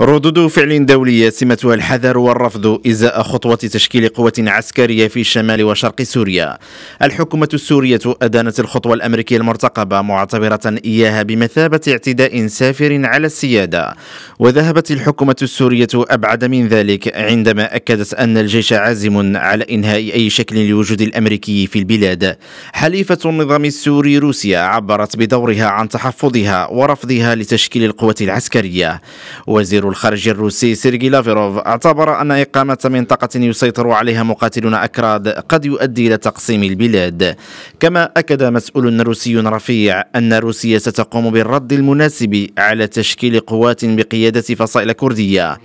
ردود فعل دولية سمتها الحذر والرفض إزاء خطوة تشكيل قوة عسكرية في شمال وشرق سوريا الحكومة السورية أدانت الخطوة الأمريكية المرتقبة معتبرة إياها بمثابة اعتداء سافر على السيادة وذهبت الحكومة السورية أبعد من ذلك عندما أكدت أن الجيش عازم على إنهاء أي شكل لوجود الأمريكي في البلاد حليفة النظام السوري روسيا عبرت بدورها عن تحفظها ورفضها لتشكيل القوة العسكرية وزير الخارجي الروسي سيرجي لافيروف اعتبر أن إقامة منطقة يسيطر عليها مقاتلون أكراد قد يؤدي إلى تقسيم البلاد كما أكد مسؤول روسي رفيع أن روسيا ستقوم بالرد المناسب على تشكيل قوات بقيادة فصائل كردية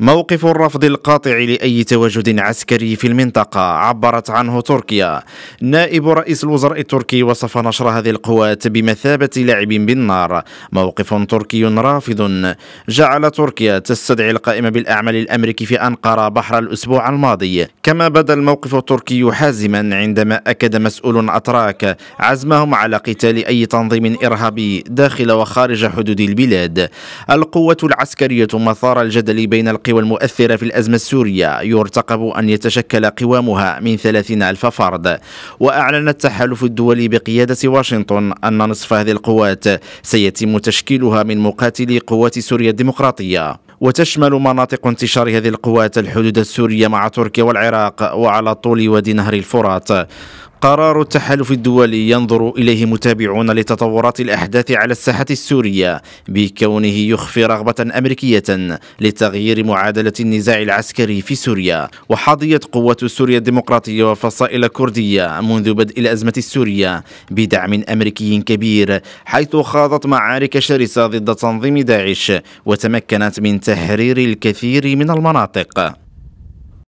موقف الرفض القاطع لأي تواجد عسكري في المنطقة عبرت عنه تركيا نائب رئيس الوزراء التركي وصف نشر هذه القوات بمثابة لعب بالنار موقف تركي رافض جعل تركيا تستدعي القائمة بالأعمال الأمريكي في أنقرة بحر الأسبوع الماضي كما بدا الموقف التركي حازما عندما أكد مسؤول أتراك عزمهم على قتال أي تنظيم إرهابي داخل وخارج حدود البلاد القوة العسكرية مثار الجدل بين القوات القوى المؤثرة في الأزمة السورية يرتقب أن يتشكل قوامها من 30 ألف فرد وأعلن التحالف الدولي بقيادة واشنطن أن نصف هذه القوات سيتم تشكيلها من مقاتلي قوات سوريا الديمقراطية وتشمل مناطق انتشار هذه القوات الحدود السورية مع تركيا والعراق وعلى طول وادي نهر الفرات قرار التحالف الدولي ينظر إليه متابعون لتطورات الأحداث على الساحة السورية بكونه يخفي رغبة أمريكية لتغيير معادلة النزاع العسكري في سوريا وحظيت قوة سوريا الديمقراطية وفصائل كردية منذ بدء الأزمة السورية بدعم أمريكي كبير حيث خاضت معارك شرسة ضد تنظيم داعش وتمكنت من تحرير الكثير من المناطق